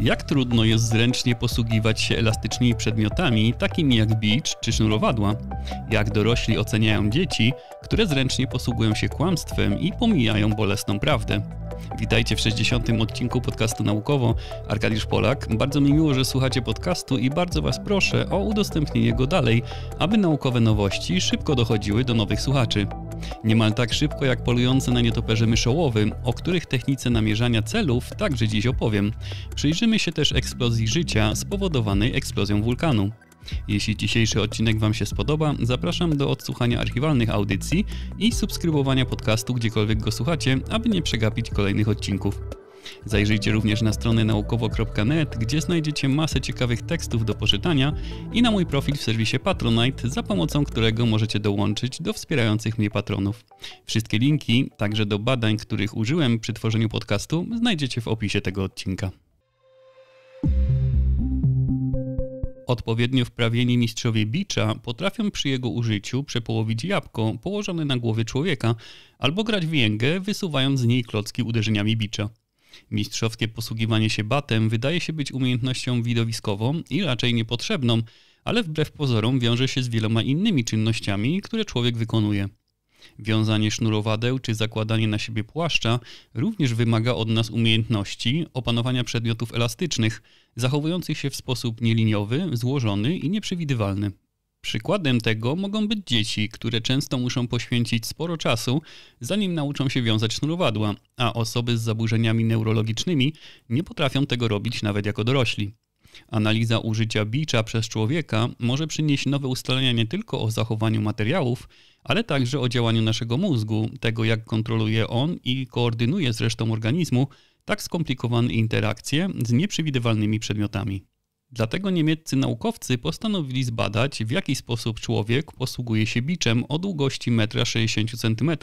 Jak trudno jest zręcznie posługiwać się elastycznymi przedmiotami, takimi jak bicz czy sznurowadła? Jak dorośli oceniają dzieci, które zręcznie posługują się kłamstwem i pomijają bolesną prawdę? Witajcie w 60. odcinku podcastu Naukowo. Arkadiusz Polak. Bardzo mi miło, że słuchacie podcastu i bardzo Was proszę o udostępnienie go dalej, aby naukowe nowości szybko dochodziły do nowych słuchaczy. Niemal tak szybko jak polujące na nietoperze myszołowy, o których technice namierzania celów także dziś opowiem. Przyjrzymy się też eksplozji życia spowodowanej eksplozją wulkanu. Jeśli dzisiejszy odcinek Wam się spodoba, zapraszam do odsłuchania archiwalnych audycji i subskrybowania podcastu gdziekolwiek go słuchacie, aby nie przegapić kolejnych odcinków. Zajrzyjcie również na stronę naukowo.net, gdzie znajdziecie masę ciekawych tekstów do poczytania i na mój profil w serwisie Patronite, za pomocą którego możecie dołączyć do wspierających mnie patronów. Wszystkie linki, także do badań, których użyłem przy tworzeniu podcastu, znajdziecie w opisie tego odcinka. Odpowiednio wprawieni mistrzowie bicza potrafią przy jego użyciu przepołowić jabłko położone na głowie człowieka albo grać w jęgę, wysuwając z niej klocki uderzeniami bicza. Mistrzowskie posługiwanie się batem wydaje się być umiejętnością widowiskową i raczej niepotrzebną, ale wbrew pozorom wiąże się z wieloma innymi czynnościami, które człowiek wykonuje. Wiązanie sznurowadeł czy zakładanie na siebie płaszcza również wymaga od nas umiejętności opanowania przedmiotów elastycznych, zachowujących się w sposób nieliniowy, złożony i nieprzewidywalny. Przykładem tego mogą być dzieci, które często muszą poświęcić sporo czasu, zanim nauczą się wiązać sznurowadła, a osoby z zaburzeniami neurologicznymi nie potrafią tego robić nawet jako dorośli. Analiza użycia bicza przez człowieka może przynieść nowe ustalenia nie tylko o zachowaniu materiałów, ale także o działaniu naszego mózgu, tego jak kontroluje on i koordynuje z resztą organizmu tak skomplikowane interakcje z nieprzewidywalnymi przedmiotami. Dlatego niemieccy naukowcy postanowili zbadać, w jaki sposób człowiek posługuje się biczem o długości 1,60 m,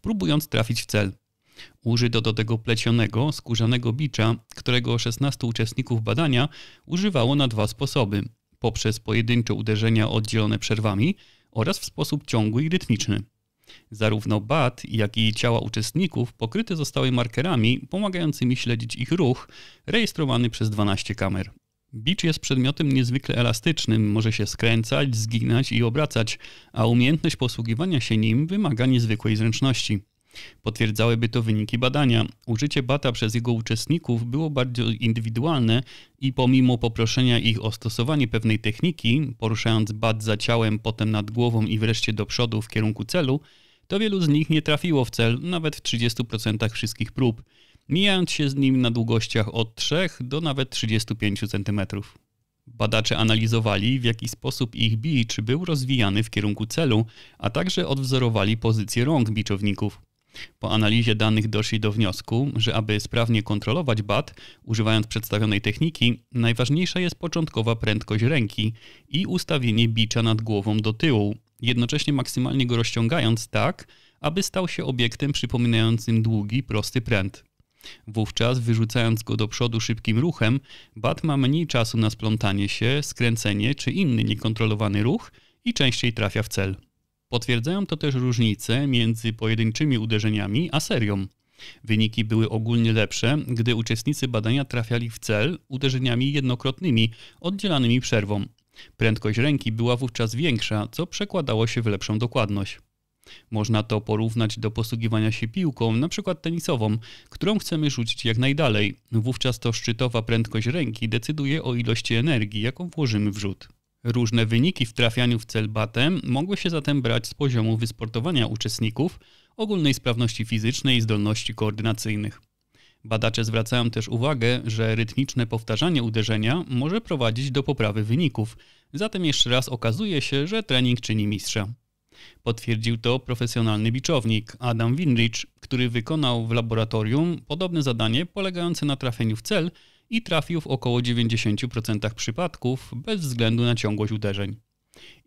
próbując trafić w cel. Użyto do tego plecionego, skórzanego bicza, którego 16 uczestników badania używało na dwa sposoby: poprzez pojedyncze uderzenia oddzielone przerwami oraz w sposób ciągły i rytmiczny. Zarówno bat, jak i ciała uczestników pokryte zostały markerami pomagającymi śledzić ich ruch, rejestrowany przez 12 kamer. Bicz jest przedmiotem niezwykle elastycznym, może się skręcać, zginać i obracać, a umiejętność posługiwania się nim wymaga niezwykłej zręczności. Potwierdzałyby to wyniki badania. Użycie bata przez jego uczestników było bardzo indywidualne i pomimo poproszenia ich o stosowanie pewnej techniki, poruszając bat za ciałem, potem nad głową i wreszcie do przodu w kierunku celu, to wielu z nich nie trafiło w cel, nawet w 30% wszystkich prób mijając się z nim na długościach od 3 do nawet 35 cm. Badacze analizowali, w jaki sposób ich bicz był rozwijany w kierunku celu, a także odwzorowali pozycję rąk biczowników. Po analizie danych doszli do wniosku, że aby sprawnie kontrolować bat, używając przedstawionej techniki, najważniejsza jest początkowa prędkość ręki i ustawienie bicza nad głową do tyłu, jednocześnie maksymalnie go rozciągając tak, aby stał się obiektem przypominającym długi, prosty pręt. Wówczas, wyrzucając go do przodu szybkim ruchem, bat ma mniej czasu na splątanie się, skręcenie czy inny niekontrolowany ruch i częściej trafia w cel. Potwierdzają to też różnice między pojedynczymi uderzeniami a serią. Wyniki były ogólnie lepsze, gdy uczestnicy badania trafiali w cel uderzeniami jednokrotnymi, oddzielanymi przerwą. Prędkość ręki była wówczas większa, co przekładało się w lepszą dokładność. Można to porównać do posługiwania się piłką, na przykład tenisową, którą chcemy rzucić jak najdalej. Wówczas to szczytowa prędkość ręki decyduje o ilości energii, jaką włożymy w rzut. Różne wyniki w trafianiu w cel batem mogły się zatem brać z poziomu wysportowania uczestników, ogólnej sprawności fizycznej i zdolności koordynacyjnych. Badacze zwracają też uwagę, że rytmiczne powtarzanie uderzenia może prowadzić do poprawy wyników, zatem jeszcze raz okazuje się, że trening czyni mistrza. Potwierdził to profesjonalny biczownik Adam Winrich, który wykonał w laboratorium podobne zadanie polegające na trafieniu w cel i trafił w około 90% przypadków bez względu na ciągłość uderzeń.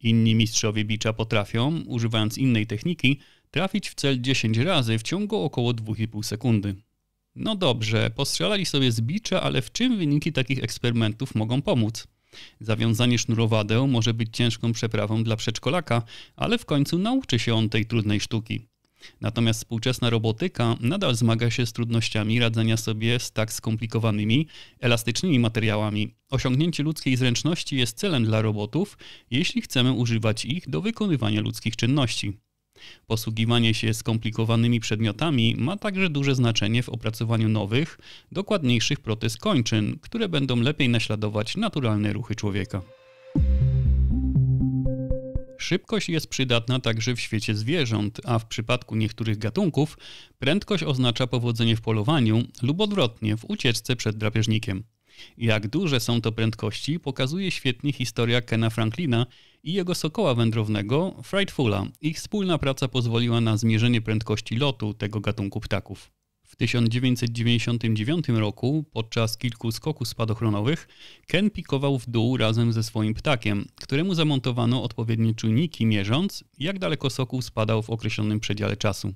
Inni mistrzowie bicza potrafią, używając innej techniki, trafić w cel 10 razy w ciągu około 2,5 sekundy. No dobrze, postrzelali sobie z bicza, ale w czym wyniki takich eksperymentów mogą pomóc? Zawiązanie sznurowadeł może być ciężką przeprawą dla przedszkolaka, ale w końcu nauczy się on tej trudnej sztuki. Natomiast współczesna robotyka nadal zmaga się z trudnościami radzenia sobie z tak skomplikowanymi, elastycznymi materiałami. Osiągnięcie ludzkiej zręczności jest celem dla robotów, jeśli chcemy używać ich do wykonywania ludzkich czynności. Posługiwanie się skomplikowanymi przedmiotami ma także duże znaczenie w opracowaniu nowych, dokładniejszych protez kończyn, które będą lepiej naśladować naturalne ruchy człowieka. Szybkość jest przydatna także w świecie zwierząt, a w przypadku niektórych gatunków prędkość oznacza powodzenie w polowaniu lub odwrotnie w ucieczce przed drapieżnikiem. Jak duże są to prędkości, pokazuje świetnie historia Kena Franklina, i jego sokoła wędrownego, Frightfula. Ich wspólna praca pozwoliła na zmierzenie prędkości lotu tego gatunku ptaków. W 1999 roku, podczas kilku skoków spadochronowych, Ken pikował w dół razem ze swoim ptakiem, któremu zamontowano odpowiednie czujniki mierząc, jak daleko sokół spadał w określonym przedziale czasu.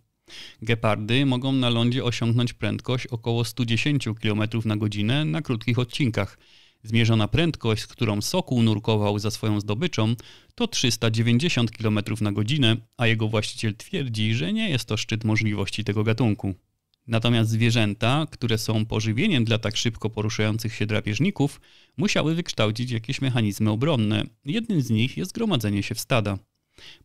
Gepardy mogą na lądzie osiągnąć prędkość około 110 km na godzinę na krótkich odcinkach – Zmierzona prędkość, z którą Sokół nurkował za swoją zdobyczą, to 390 km na godzinę, a jego właściciel twierdzi, że nie jest to szczyt możliwości tego gatunku. Natomiast zwierzęta, które są pożywieniem dla tak szybko poruszających się drapieżników, musiały wykształcić jakieś mechanizmy obronne. Jednym z nich jest gromadzenie się w stada.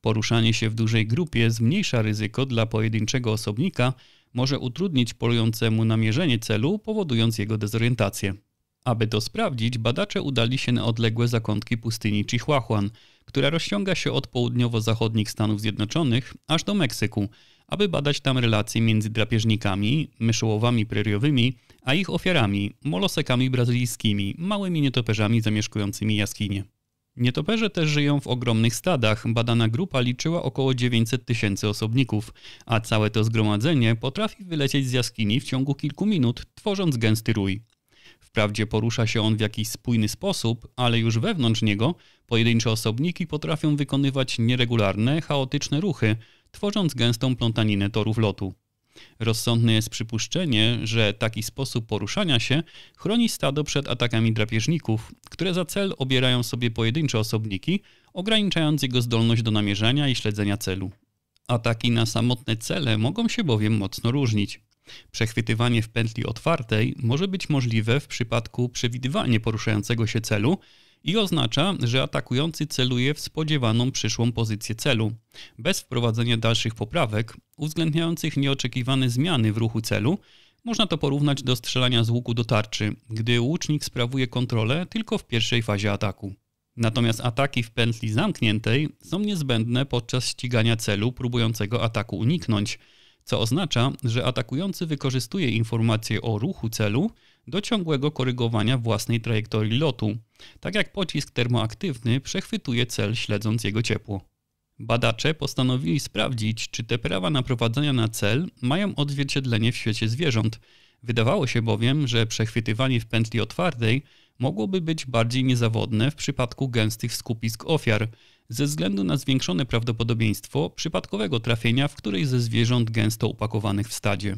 Poruszanie się w dużej grupie zmniejsza ryzyko dla pojedynczego osobnika, może utrudnić polującemu namierzenie celu, powodując jego dezorientację. Aby to sprawdzić, badacze udali się na odległe zakątki pustyni Chihuahuan, która rozciąga się od południowo-zachodnich Stanów Zjednoczonych aż do Meksyku, aby badać tam relacje między drapieżnikami, myszołowami preriowymi, a ich ofiarami, molosekami brazylijskimi, małymi nietoperzami zamieszkującymi jaskinie. Nietoperze też żyją w ogromnych stadach. Badana grupa liczyła około 900 tysięcy osobników, a całe to zgromadzenie potrafi wylecieć z jaskini w ciągu kilku minut, tworząc gęsty rój. Wprawdzie porusza się on w jakiś spójny sposób, ale już wewnątrz niego pojedyncze osobniki potrafią wykonywać nieregularne, chaotyczne ruchy, tworząc gęstą plątaninę torów lotu. Rozsądne jest przypuszczenie, że taki sposób poruszania się chroni stado przed atakami drapieżników, które za cel obierają sobie pojedyncze osobniki, ograniczając jego zdolność do namierzania i śledzenia celu. Ataki na samotne cele mogą się bowiem mocno różnić. Przechwytywanie w pętli otwartej może być możliwe w przypadku przewidywalnie poruszającego się celu i oznacza, że atakujący celuje w spodziewaną przyszłą pozycję celu, bez wprowadzenia dalszych poprawek uwzględniających nieoczekiwane zmiany w ruchu celu. Można to porównać do strzelania z łuku do tarczy, gdy łucznik sprawuje kontrolę tylko w pierwszej fazie ataku. Natomiast ataki w pętli zamkniętej są niezbędne podczas ścigania celu próbującego ataku uniknąć, co oznacza, że atakujący wykorzystuje informacje o ruchu celu do ciągłego korygowania własnej trajektorii lotu, tak jak pocisk termoaktywny przechwytuje cel śledząc jego ciepło. Badacze postanowili sprawdzić, czy te prawa naprowadzania na cel mają odzwierciedlenie w świecie zwierząt. Wydawało się bowiem, że przechwytywanie w pętli otwartej mogłoby być bardziej niezawodne w przypadku gęstych skupisk ofiar, ze względu na zwiększone prawdopodobieństwo przypadkowego trafienia w którejś ze zwierząt gęsto upakowanych w stadzie.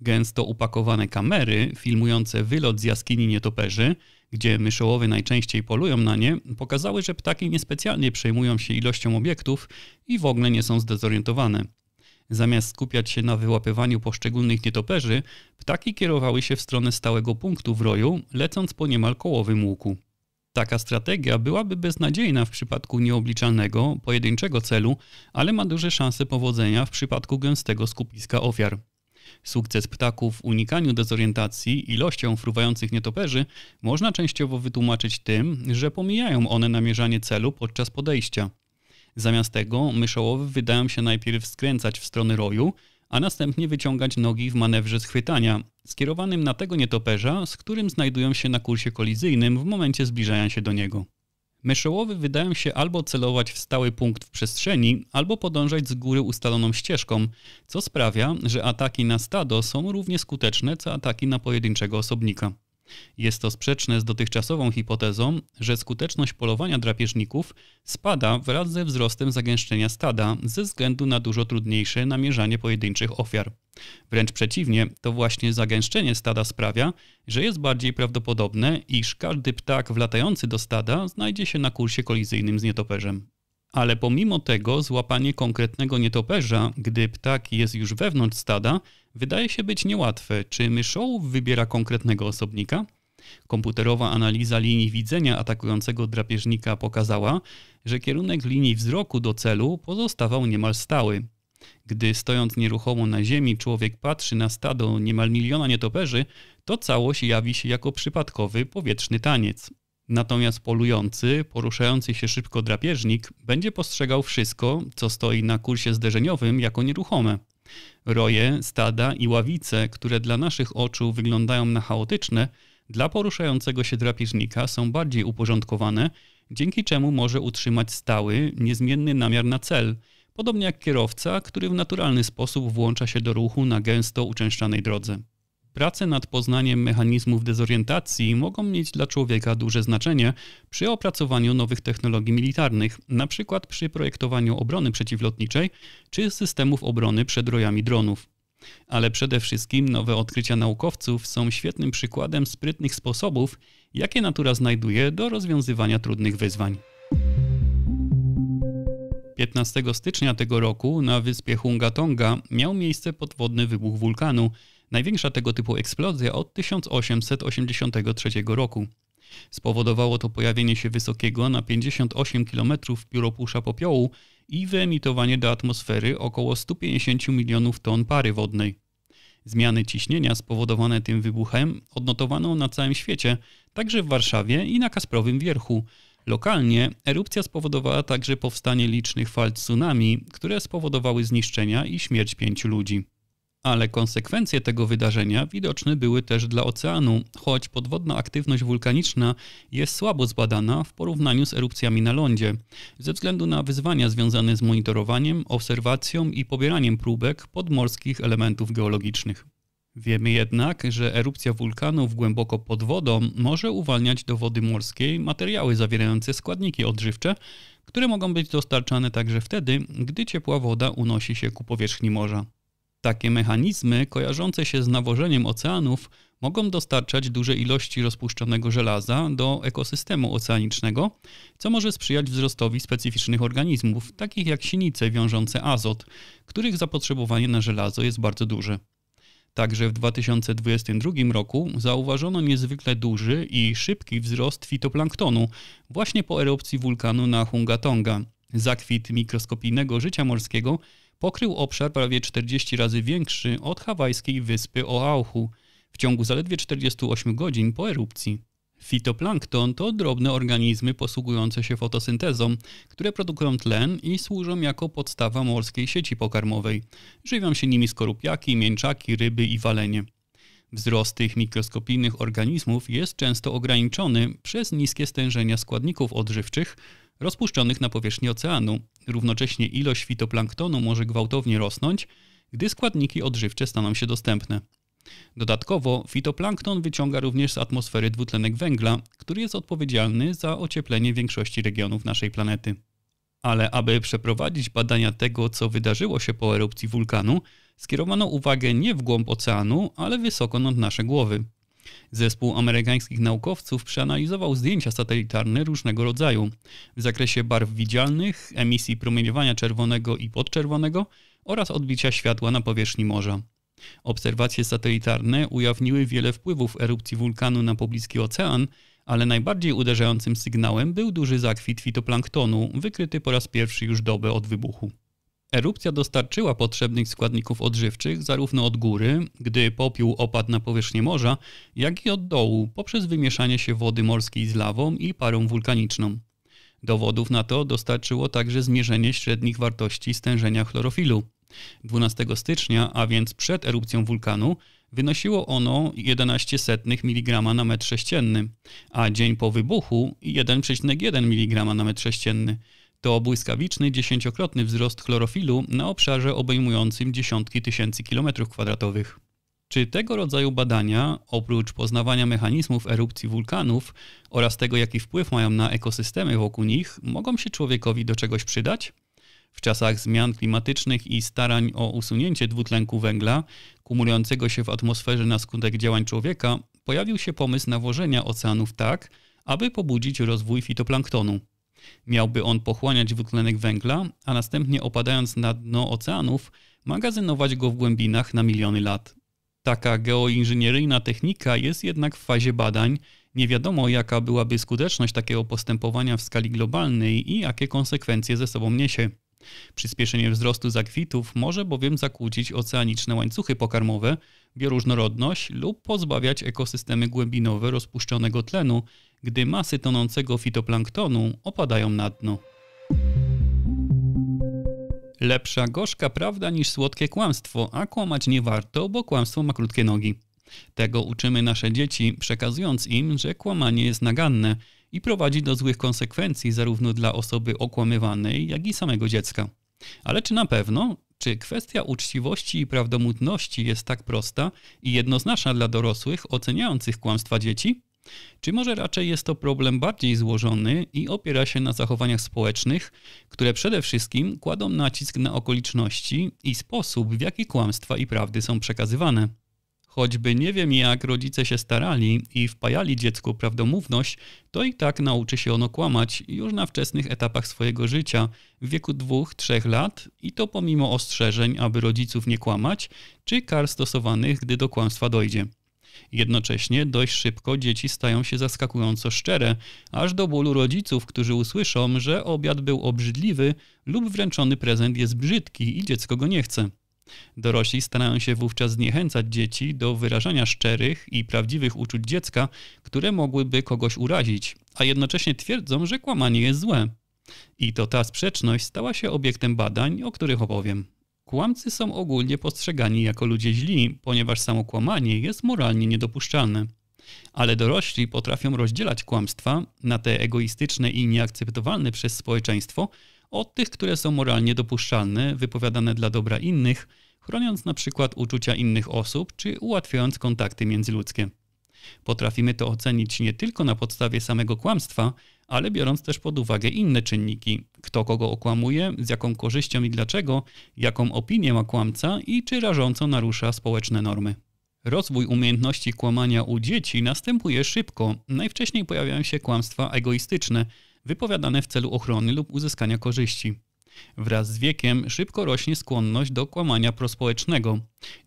Gęsto upakowane kamery filmujące wylot z jaskini nietoperzy, gdzie myszołowy najczęściej polują na nie, pokazały, że ptaki niespecjalnie przejmują się ilością obiektów i w ogóle nie są zdezorientowane. Zamiast skupiać się na wyłapywaniu poszczególnych nietoperzy, ptaki kierowały się w stronę stałego punktu w roju, lecąc po niemal kołowym łuku. Taka strategia byłaby beznadziejna w przypadku nieobliczalnego, pojedynczego celu, ale ma duże szanse powodzenia w przypadku gęstego skupiska ofiar. Sukces ptaków w unikaniu dezorientacji ilością fruwających nietoperzy można częściowo wytłumaczyć tym, że pomijają one namierzanie celu podczas podejścia. Zamiast tego myszołowy wydają się najpierw skręcać w stronę roju, a następnie wyciągać nogi w manewrze schwytania, skierowanym na tego nietoperza, z którym znajdują się na kursie kolizyjnym w momencie zbliżania się do niego. Myszołowy wydają się albo celować w stały punkt w przestrzeni, albo podążać z góry ustaloną ścieżką, co sprawia, że ataki na stado są równie skuteczne co ataki na pojedynczego osobnika. Jest to sprzeczne z dotychczasową hipotezą, że skuteczność polowania drapieżników spada wraz ze wzrostem zagęszczenia stada ze względu na dużo trudniejsze namierzanie pojedynczych ofiar. Wręcz przeciwnie, to właśnie zagęszczenie stada sprawia, że jest bardziej prawdopodobne, iż każdy ptak wlatający do stada znajdzie się na kursie kolizyjnym z nietoperzem ale pomimo tego złapanie konkretnego nietoperza, gdy ptak jest już wewnątrz stada, wydaje się być niełatwe. Czy myszołów wybiera konkretnego osobnika? Komputerowa analiza linii widzenia atakującego drapieżnika pokazała, że kierunek linii wzroku do celu pozostawał niemal stały. Gdy stojąc nieruchomo na ziemi człowiek patrzy na stado niemal miliona nietoperzy, to całość jawi się jako przypadkowy powietrzny taniec. Natomiast polujący, poruszający się szybko drapieżnik będzie postrzegał wszystko, co stoi na kursie zderzeniowym, jako nieruchome. Roje, stada i ławice, które dla naszych oczu wyglądają na chaotyczne, dla poruszającego się drapieżnika są bardziej uporządkowane, dzięki czemu może utrzymać stały, niezmienny namiar na cel, podobnie jak kierowca, który w naturalny sposób włącza się do ruchu na gęsto uczęszczanej drodze. Prace nad poznaniem mechanizmów dezorientacji mogą mieć dla człowieka duże znaczenie przy opracowaniu nowych technologii militarnych, np. przy projektowaniu obrony przeciwlotniczej czy systemów obrony przed rojami dronów. Ale przede wszystkim nowe odkrycia naukowców są świetnym przykładem sprytnych sposobów, jakie natura znajduje do rozwiązywania trudnych wyzwań. 15 stycznia tego roku na wyspie Hungatonga miał miejsce podwodny wybuch wulkanu – największa tego typu eksplozja od 1883 roku. Spowodowało to pojawienie się wysokiego na 58 km pióropusza popiołu i wyemitowanie do atmosfery około 150 milionów ton pary wodnej. Zmiany ciśnienia spowodowane tym wybuchem odnotowano na całym świecie, także w Warszawie i na Kasprowym Wierchu. Lokalnie erupcja spowodowała także powstanie licznych fal tsunami, które spowodowały zniszczenia i śmierć pięciu ludzi ale konsekwencje tego wydarzenia widoczne były też dla oceanu, choć podwodna aktywność wulkaniczna jest słabo zbadana w porównaniu z erupcjami na lądzie. Ze względu na wyzwania związane z monitorowaniem, obserwacją i pobieraniem próbek podmorskich elementów geologicznych. Wiemy jednak, że erupcja wulkanów głęboko pod wodą może uwalniać do wody morskiej materiały zawierające składniki odżywcze, które mogą być dostarczane także wtedy, gdy ciepła woda unosi się ku powierzchni morza. Takie mechanizmy kojarzące się z nawożeniem oceanów mogą dostarczać duże ilości rozpuszczonego żelaza do ekosystemu oceanicznego, co może sprzyjać wzrostowi specyficznych organizmów, takich jak sinice wiążące azot, których zapotrzebowanie na żelazo jest bardzo duże. Także w 2022 roku zauważono niezwykle duży i szybki wzrost fitoplanktonu właśnie po erupcji wulkanu na Hungatonga. Zakwit mikroskopijnego życia morskiego pokrył obszar prawie 40 razy większy od hawajskiej wyspy Oahu w ciągu zaledwie 48 godzin po erupcji. Fitoplankton to drobne organizmy posługujące się fotosyntezą, które produkują tlen i służą jako podstawa morskiej sieci pokarmowej. Żywią się nimi skorupiaki, mięczaki, ryby i walenie. Wzrost tych mikroskopijnych organizmów jest często ograniczony przez niskie stężenia składników odżywczych, rozpuszczonych na powierzchni oceanu. Równocześnie ilość fitoplanktonu może gwałtownie rosnąć, gdy składniki odżywcze staną się dostępne. Dodatkowo fitoplankton wyciąga również z atmosfery dwutlenek węgla, który jest odpowiedzialny za ocieplenie większości regionów naszej planety. Ale aby przeprowadzić badania tego, co wydarzyło się po erupcji wulkanu, skierowano uwagę nie w głąb oceanu, ale wysoko nad nasze głowy. Zespół amerykańskich naukowców przeanalizował zdjęcia satelitarne różnego rodzaju w zakresie barw widzialnych, emisji promieniowania czerwonego i podczerwonego oraz odbicia światła na powierzchni morza. Obserwacje satelitarne ujawniły wiele wpływów erupcji wulkanu na pobliski ocean, ale najbardziej uderzającym sygnałem był duży zakwit fitoplanktonu, wykryty po raz pierwszy już dobę od wybuchu. Erupcja dostarczyła potrzebnych składników odżywczych zarówno od góry, gdy popiół opadł na powierzchnię morza, jak i od dołu poprzez wymieszanie się wody morskiej z lawą i parą wulkaniczną. Dowodów na to dostarczyło także zmierzenie średnich wartości stężenia chlorofilu. 12 stycznia, a więc przed erupcją wulkanu, wynosiło ono 11 setnych mg na metr sześcienny, a dzień po wybuchu 1,1 mg na metr sześcienny. To błyskawiczny, dziesięciokrotny wzrost chlorofilu na obszarze obejmującym dziesiątki tysięcy kilometrów kwadratowych. Czy tego rodzaju badania, oprócz poznawania mechanizmów erupcji wulkanów oraz tego, jaki wpływ mają na ekosystemy wokół nich, mogą się człowiekowi do czegoś przydać? W czasach zmian klimatycznych i starań o usunięcie dwutlenku węgla, kumulującego się w atmosferze na skutek działań człowieka, pojawił się pomysł nawożenia oceanów tak, aby pobudzić rozwój fitoplanktonu. Miałby on pochłaniać dwutlenek węgla, a następnie opadając na dno oceanów, magazynować go w głębinach na miliony lat. Taka geoinżynieryjna technika jest jednak w fazie badań. Nie wiadomo, jaka byłaby skuteczność takiego postępowania w skali globalnej i jakie konsekwencje ze sobą niesie. Przyspieszenie wzrostu zakwitów może bowiem zakłócić oceaniczne łańcuchy pokarmowe, bioróżnorodność lub pozbawiać ekosystemy głębinowe rozpuszczonego tlenu, gdy masy tonącego fitoplanktonu opadają na dno. Lepsza gorzka prawda niż słodkie kłamstwo, a kłamać nie warto, bo kłamstwo ma krótkie nogi. Tego uczymy nasze dzieci, przekazując im, że kłamanie jest naganne i prowadzi do złych konsekwencji zarówno dla osoby okłamywanej, jak i samego dziecka. Ale czy na pewno? Czy kwestia uczciwości i prawdomówności jest tak prosta i jednoznaczna dla dorosłych oceniających kłamstwa dzieci? Czy może raczej jest to problem bardziej złożony i opiera się na zachowaniach społecznych, które przede wszystkim kładą nacisk na okoliczności i sposób, w jaki kłamstwa i prawdy są przekazywane? Choćby nie wiem jak rodzice się starali i wpajali dziecku prawdomówność, to i tak nauczy się ono kłamać już na wczesnych etapach swojego życia, w wieku 2-3 lat i to pomimo ostrzeżeń, aby rodziców nie kłamać, czy kar stosowanych, gdy do kłamstwa dojdzie. Jednocześnie dość szybko dzieci stają się zaskakująco szczere, aż do bólu rodziców, którzy usłyszą, że obiad był obrzydliwy lub wręczony prezent jest brzydki i dziecko go nie chce. Dorośli starają się wówczas zniechęcać dzieci do wyrażania szczerych i prawdziwych uczuć dziecka, które mogłyby kogoś urazić, a jednocześnie twierdzą, że kłamanie jest złe. I to ta sprzeczność stała się obiektem badań, o których opowiem. Kłamcy są ogólnie postrzegani jako ludzie źli, ponieważ samo kłamanie jest moralnie niedopuszczalne. Ale dorośli potrafią rozdzielać kłamstwa na te egoistyczne i nieakceptowalne przez społeczeństwo od tych, które są moralnie dopuszczalne, wypowiadane dla dobra innych, chroniąc na przykład uczucia innych osób czy ułatwiając kontakty międzyludzkie. Potrafimy to ocenić nie tylko na podstawie samego kłamstwa, ale biorąc też pod uwagę inne czynniki, kto kogo okłamuje, z jaką korzyścią i dlaczego, jaką opinię ma kłamca i czy rażąco narusza społeczne normy. Rozwój umiejętności kłamania u dzieci następuje szybko. Najwcześniej pojawiają się kłamstwa egoistyczne, wypowiadane w celu ochrony lub uzyskania korzyści. Wraz z wiekiem szybko rośnie skłonność do kłamania prospołecznego.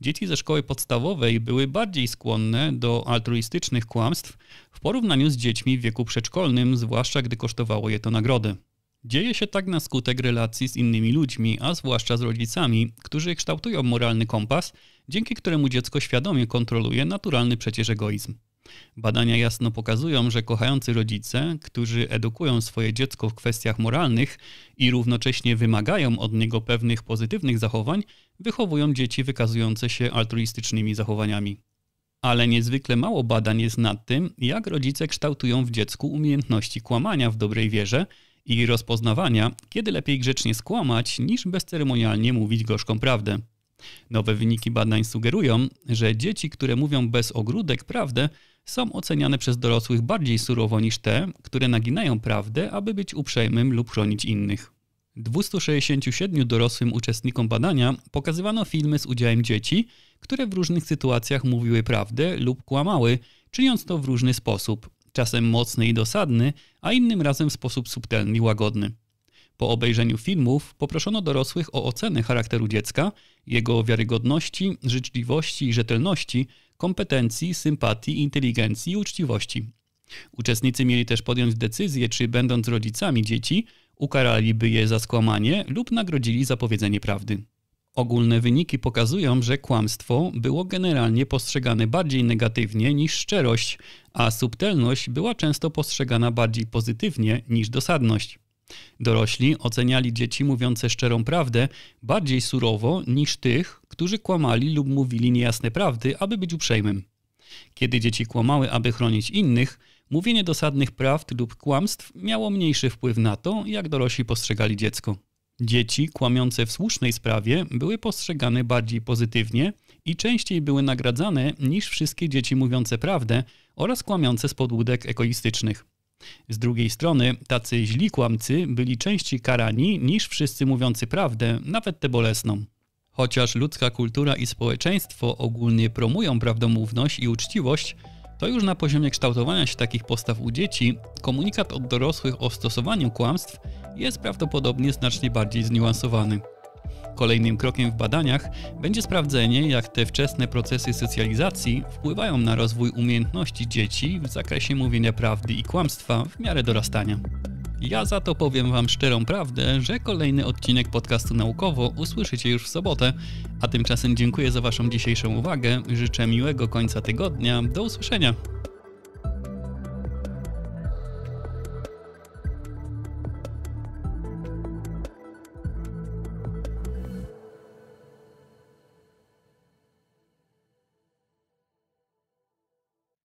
Dzieci ze szkoły podstawowej były bardziej skłonne do altruistycznych kłamstw w porównaniu z dziećmi w wieku przedszkolnym, zwłaszcza gdy kosztowało je to nagrody. Dzieje się tak na skutek relacji z innymi ludźmi, a zwłaszcza z rodzicami, którzy kształtują moralny kompas, dzięki któremu dziecko świadomie kontroluje naturalny przecież egoizm. Badania jasno pokazują, że kochający rodzice, którzy edukują swoje dziecko w kwestiach moralnych i równocześnie wymagają od niego pewnych pozytywnych zachowań, wychowują dzieci wykazujące się altruistycznymi zachowaniami. Ale niezwykle mało badań jest nad tym, jak rodzice kształtują w dziecku umiejętności kłamania w dobrej wierze i rozpoznawania, kiedy lepiej grzecznie skłamać, niż bezceremonialnie mówić gorzką prawdę. Nowe wyniki badań sugerują, że dzieci, które mówią bez ogródek prawdę, są oceniane przez dorosłych bardziej surowo niż te, które naginają prawdę, aby być uprzejmym lub chronić innych. 267 dorosłym uczestnikom badania pokazywano filmy z udziałem dzieci, które w różnych sytuacjach mówiły prawdę lub kłamały, czyniąc to w różny sposób, czasem mocny i dosadny, a innym razem w sposób subtelny i łagodny. Po obejrzeniu filmów poproszono dorosłych o ocenę charakteru dziecka, jego wiarygodności, życzliwości i rzetelności, kompetencji, sympatii, inteligencji i uczciwości. Uczestnicy mieli też podjąć decyzję, czy będąc rodzicami dzieci, ukaraliby je za skłamanie lub nagrodzili za powiedzenie prawdy. Ogólne wyniki pokazują, że kłamstwo było generalnie postrzegane bardziej negatywnie niż szczerość, a subtelność była często postrzegana bardziej pozytywnie niż dosadność. Dorośli oceniali dzieci mówiące szczerą prawdę bardziej surowo niż tych, którzy kłamali lub mówili niejasne prawdy, aby być uprzejmym. Kiedy dzieci kłamały, aby chronić innych, mówienie dosadnych prawd lub kłamstw miało mniejszy wpływ na to, jak dorośli postrzegali dziecko. Dzieci kłamiące w słusznej sprawie były postrzegane bardziej pozytywnie i częściej były nagradzane niż wszystkie dzieci mówiące prawdę oraz kłamiące z podłódek egoistycznych. Z drugiej strony, tacy źli kłamcy byli częściej karani niż wszyscy mówiący prawdę, nawet tę bolesną. Chociaż ludzka kultura i społeczeństwo ogólnie promują prawdomówność i uczciwość, to już na poziomie kształtowania się takich postaw u dzieci komunikat od dorosłych o stosowaniu kłamstw jest prawdopodobnie znacznie bardziej zniuansowany. Kolejnym krokiem w badaniach będzie sprawdzenie, jak te wczesne procesy socjalizacji wpływają na rozwój umiejętności dzieci w zakresie mówienia prawdy i kłamstwa w miarę dorastania. Ja za to powiem Wam szczerą prawdę, że kolejny odcinek podcastu naukowo usłyszycie już w sobotę, a tymczasem dziękuję za Waszą dzisiejszą uwagę, życzę miłego końca tygodnia, do usłyszenia!